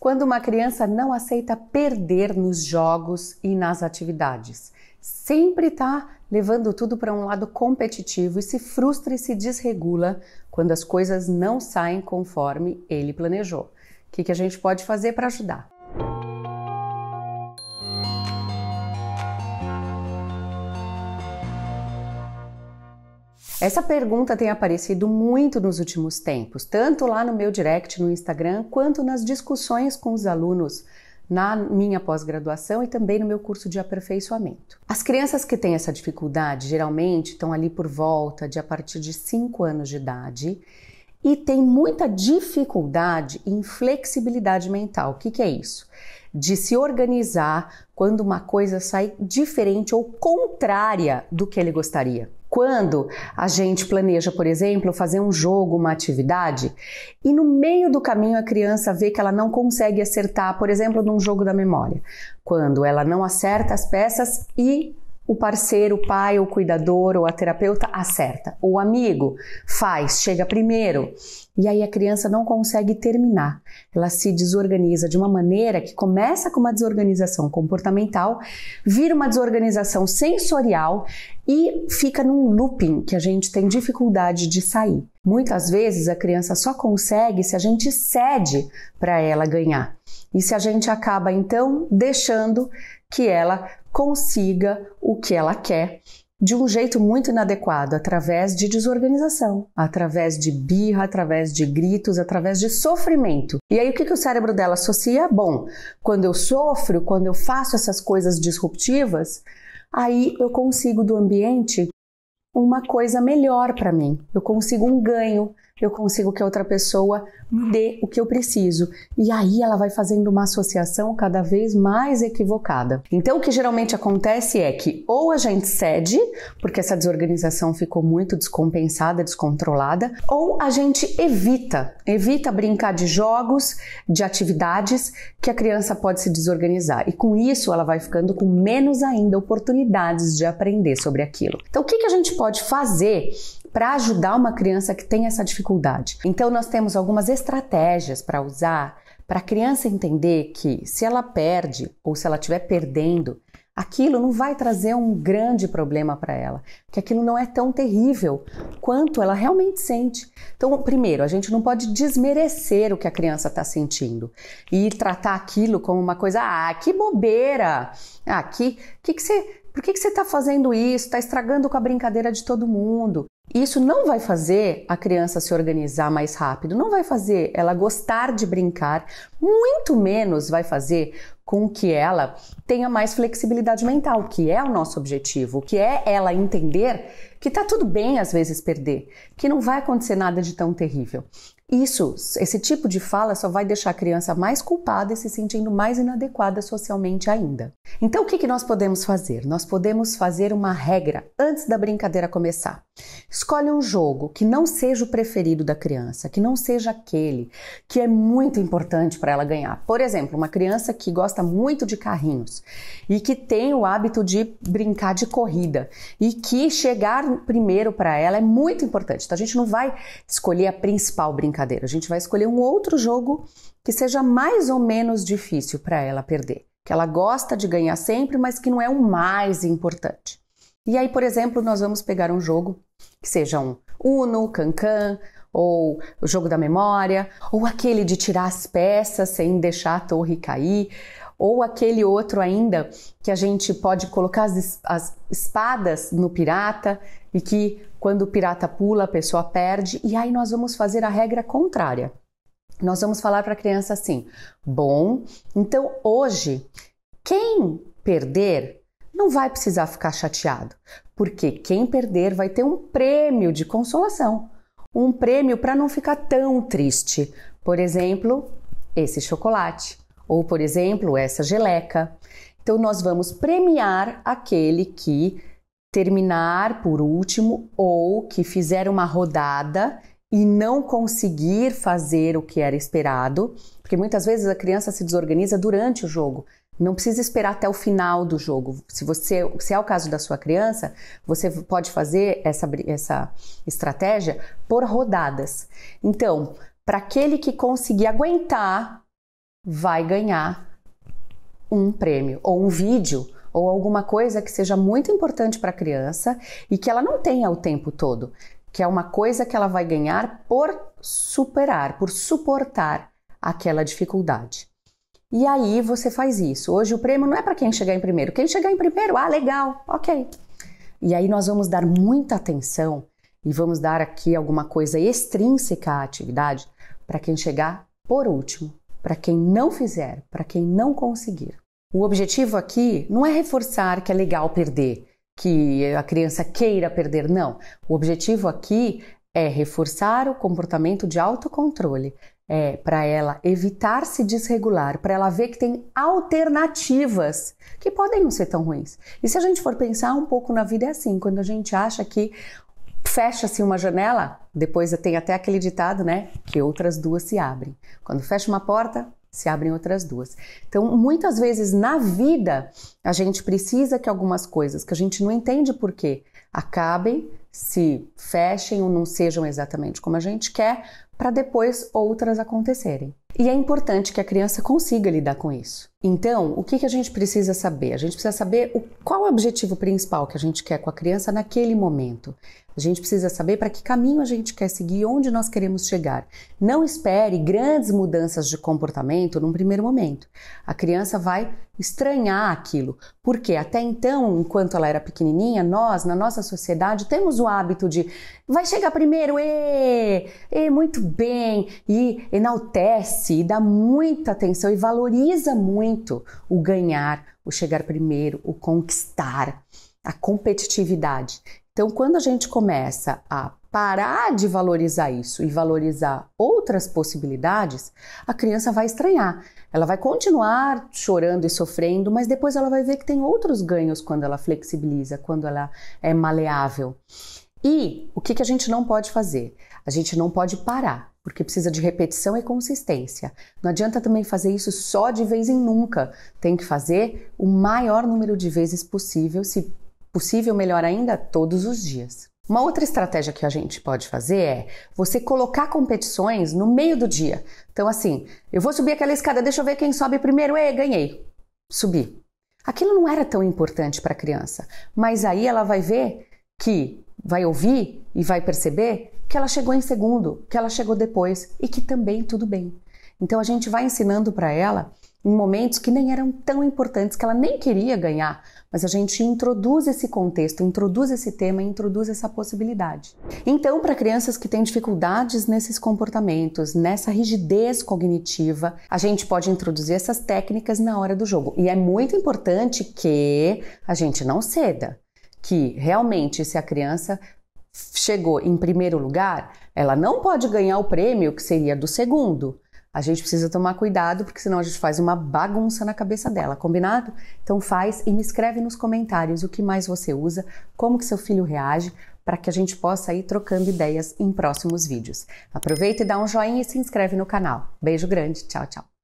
Quando uma criança não aceita perder nos jogos e nas atividades, sempre está levando tudo para um lado competitivo e se frustra e se desregula quando as coisas não saem conforme ele planejou. O que, que a gente pode fazer para ajudar? Essa pergunta tem aparecido muito nos últimos tempos, tanto lá no meu direct no Instagram, quanto nas discussões com os alunos na minha pós-graduação e também no meu curso de aperfeiçoamento. As crianças que têm essa dificuldade geralmente estão ali por volta de a partir de 5 anos de idade e têm muita dificuldade em flexibilidade mental. O que, que é isso? De se organizar quando uma coisa sai diferente ou contrária do que ele gostaria. Quando a gente planeja, por exemplo, fazer um jogo, uma atividade, e no meio do caminho a criança vê que ela não consegue acertar, por exemplo, num jogo da memória. Quando ela não acerta as peças e o parceiro, o pai, o cuidador ou a terapeuta acerta. O amigo faz, chega primeiro. E aí a criança não consegue terminar. Ela se desorganiza de uma maneira que começa com uma desorganização comportamental, vira uma desorganização sensorial e fica num looping que a gente tem dificuldade de sair. Muitas vezes a criança só consegue se a gente cede para ela ganhar. E se a gente acaba então deixando que ela consiga o que ela quer de um jeito muito inadequado, através de desorganização, através de birra, através de gritos, através de sofrimento. E aí o que, que o cérebro dela associa? Bom, quando eu sofro, quando eu faço essas coisas disruptivas, aí eu consigo do ambiente uma coisa melhor para mim, eu consigo um ganho, eu consigo que a outra pessoa me dê o que eu preciso. E aí ela vai fazendo uma associação cada vez mais equivocada. Então o que geralmente acontece é que ou a gente cede, porque essa desorganização ficou muito descompensada, descontrolada, ou a gente evita, evita brincar de jogos, de atividades que a criança pode se desorganizar. E com isso ela vai ficando com menos ainda oportunidades de aprender sobre aquilo. Então o que, que a gente pode fazer para ajudar uma criança que tem essa dificuldade. Então, nós temos algumas estratégias para usar para a criança entender que se ela perde ou se ela estiver perdendo, aquilo não vai trazer um grande problema para ela, que aquilo não é tão terrível quanto ela realmente sente. Então, primeiro, a gente não pode desmerecer o que a criança está sentindo e tratar aquilo como uma coisa, ah, que bobeira, ah, que, que, que você, por que, que você está fazendo isso? Está estragando com a brincadeira de todo mundo. Isso não vai fazer a criança se organizar mais rápido, não vai fazer ela gostar de brincar, muito menos vai fazer com que ela tenha mais flexibilidade mental, que é o nosso objetivo, que é ela entender que tá tudo bem às vezes perder, que não vai acontecer nada de tão terrível. Isso, esse tipo de fala só vai deixar a criança mais culpada e se sentindo mais inadequada socialmente ainda. Então, o que, que nós podemos fazer? Nós podemos fazer uma regra antes da brincadeira começar. Escolhe um jogo que não seja o preferido da criança, que não seja aquele que é muito importante para ela ganhar. Por exemplo, uma criança que gosta muito de carrinhos e que tem o hábito de brincar de corrida e que chegar primeiro para ela é muito importante. Então, a gente não vai escolher a principal brincadeira brincadeira. A gente vai escolher um outro jogo que seja mais ou menos difícil para ela perder, que ela gosta de ganhar sempre, mas que não é o mais importante. E aí, por exemplo, nós vamos pegar um jogo que seja um Uno, Cancan, ou o jogo da memória, ou aquele de tirar as peças sem deixar a torre cair, ou aquele outro ainda que a gente pode colocar as, as espadas no pirata e que quando o pirata pula, a pessoa perde, e aí nós vamos fazer a regra contrária. Nós vamos falar para a criança assim: bom, então hoje, quem perder não vai precisar ficar chateado, porque quem perder vai ter um prêmio de consolação, um prêmio para não ficar tão triste. Por exemplo, esse chocolate, ou por exemplo, essa geleca. Então, nós vamos premiar aquele que terminar por último ou que fizer uma rodada e não conseguir fazer o que era esperado, porque muitas vezes a criança se desorganiza durante o jogo. Não precisa esperar até o final do jogo. Se você, se é o caso da sua criança, você pode fazer essa, essa estratégia por rodadas. Então, para aquele que conseguir aguentar, vai ganhar um prêmio ou um vídeo ou alguma coisa que seja muito importante para a criança e que ela não tenha o tempo todo, que é uma coisa que ela vai ganhar por superar, por suportar aquela dificuldade. E aí você faz isso. Hoje o prêmio não é para quem chegar em primeiro. Quem chegar em primeiro, ah, legal, ok. E aí nós vamos dar muita atenção e vamos dar aqui alguma coisa extrínseca à atividade para quem chegar por último, para quem não fizer, para quem não conseguir. O objetivo aqui não é reforçar que é legal perder, que a criança queira perder, não. O objetivo aqui é reforçar o comportamento de autocontrole, é para ela evitar se desregular, para ela ver que tem alternativas que podem não ser tão ruins. E se a gente for pensar um pouco na vida é assim, quando a gente acha que fecha-se uma janela, depois tem até aquele ditado, né, que outras duas se abrem. Quando fecha uma porta, se abrem outras duas. Então, muitas vezes na vida, a gente precisa que algumas coisas que a gente não entende por quê acabem, se fechem ou não sejam exatamente como a gente quer, para depois outras acontecerem. E é importante que a criança consiga lidar com isso. Então, o que, que a gente precisa saber? A gente precisa saber o, qual o objetivo principal que a gente quer com a criança naquele momento. A gente precisa saber para que caminho a gente quer seguir, onde nós queremos chegar. Não espere grandes mudanças de comportamento num primeiro momento. A criança vai estranhar aquilo, porque até então, enquanto ela era pequenininha, nós, na nossa sociedade, temos o hábito de vai chegar primeiro, e, e muito bem, e enaltece, e dá muita atenção e valoriza muito muito o ganhar, o chegar primeiro, o conquistar, a competitividade. Então, quando a gente começa a parar de valorizar isso e valorizar outras possibilidades, a criança vai estranhar. Ela vai continuar chorando e sofrendo, mas depois ela vai ver que tem outros ganhos quando ela flexibiliza, quando ela é maleável. E o que, que a gente não pode fazer? A gente não pode parar, porque precisa de repetição e consistência. Não adianta também fazer isso só de vez em nunca. Tem que fazer o maior número de vezes possível, se possível, melhor ainda, todos os dias. Uma outra estratégia que a gente pode fazer é você colocar competições no meio do dia. Então, assim, eu vou subir aquela escada, deixa eu ver quem sobe primeiro. Ei, ganhei. Subi. Aquilo não era tão importante para a criança, mas aí ela vai ver que vai ouvir e vai perceber que ela chegou em segundo, que ela chegou depois e que também tudo bem. Então a gente vai ensinando para ela em momentos que nem eram tão importantes, que ela nem queria ganhar, mas a gente introduz esse contexto, introduz esse tema, introduz essa possibilidade. Então, para crianças que têm dificuldades nesses comportamentos, nessa rigidez cognitiva, a gente pode introduzir essas técnicas na hora do jogo. E é muito importante que a gente não ceda que realmente se a criança chegou em primeiro lugar, ela não pode ganhar o prêmio que seria do segundo. A gente precisa tomar cuidado, porque senão a gente faz uma bagunça na cabeça dela, combinado? Então faz e me escreve nos comentários o que mais você usa, como que seu filho reage, para que a gente possa ir trocando ideias em próximos vídeos. Aproveita e dá um joinha e se inscreve no canal. Beijo grande, tchau, tchau.